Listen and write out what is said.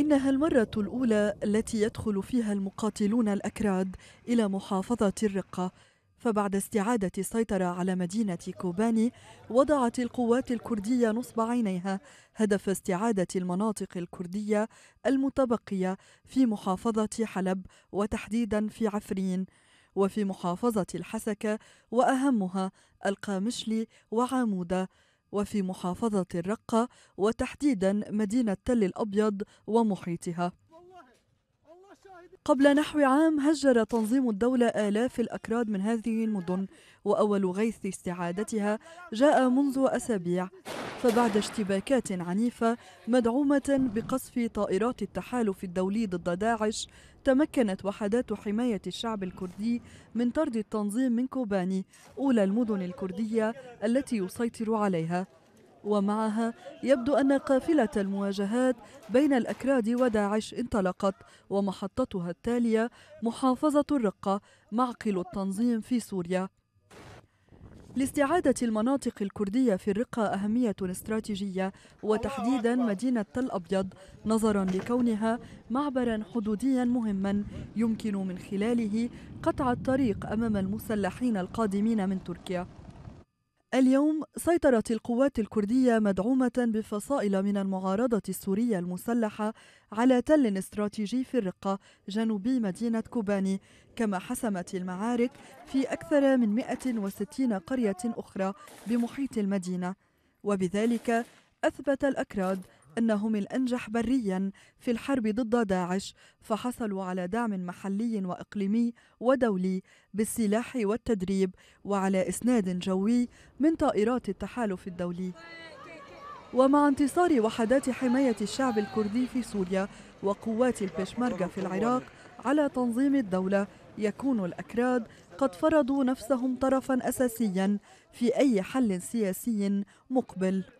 إنها المرة الأولى التي يدخل فيها المقاتلون الأكراد إلى محافظة الرقة فبعد استعادة السيطرة على مدينة كوباني وضعت القوات الكردية نصب عينيها هدف استعادة المناطق الكردية المتبقية في محافظة حلب وتحديدا في عفرين وفي محافظة الحسكة وأهمها القامشلي وعامودة وفي محافظة الرقة وتحديدا مدينة تل الأبيض ومحيطها قبل نحو عام هجر تنظيم الدولة آلاف الأكراد من هذه المدن وأول غيث استعادتها جاء منذ أسابيع فبعد اشتباكات عنيفة مدعومة بقصف طائرات التحالف الدولي ضد داعش تمكنت وحدات حماية الشعب الكردي من طرد التنظيم من كوباني أولى المدن الكردية التي يسيطر عليها ومعها يبدو أن قافلة المواجهات بين الأكراد وداعش انطلقت ومحطتها التالية محافظة الرقة معقل التنظيم في سوريا لاستعادة المناطق الكردية في الرقة أهمية استراتيجية وتحديدا مدينة تل أبيض نظرا لكونها معبرا حدوديا مهما يمكن من خلاله قطع الطريق أمام المسلحين القادمين من تركيا اليوم سيطرت القوات الكردية مدعومة بفصائل من المعارضة السورية المسلحة على تل استراتيجي في الرقة جنوبي مدينة كوباني كما حسمت المعارك في أكثر من 160 قرية أخرى بمحيط المدينة وبذلك أثبت الأكراد أنهم الأنجح بريا في الحرب ضد داعش فحصلوا على دعم محلي وإقليمي ودولي بالسلاح والتدريب وعلى إسناد جوي من طائرات التحالف الدولي ومع انتصار وحدات حماية الشعب الكردي في سوريا وقوات البشمركة في العراق على تنظيم الدولة يكون الأكراد قد فرضوا نفسهم طرفا أساسيا في أي حل سياسي مقبل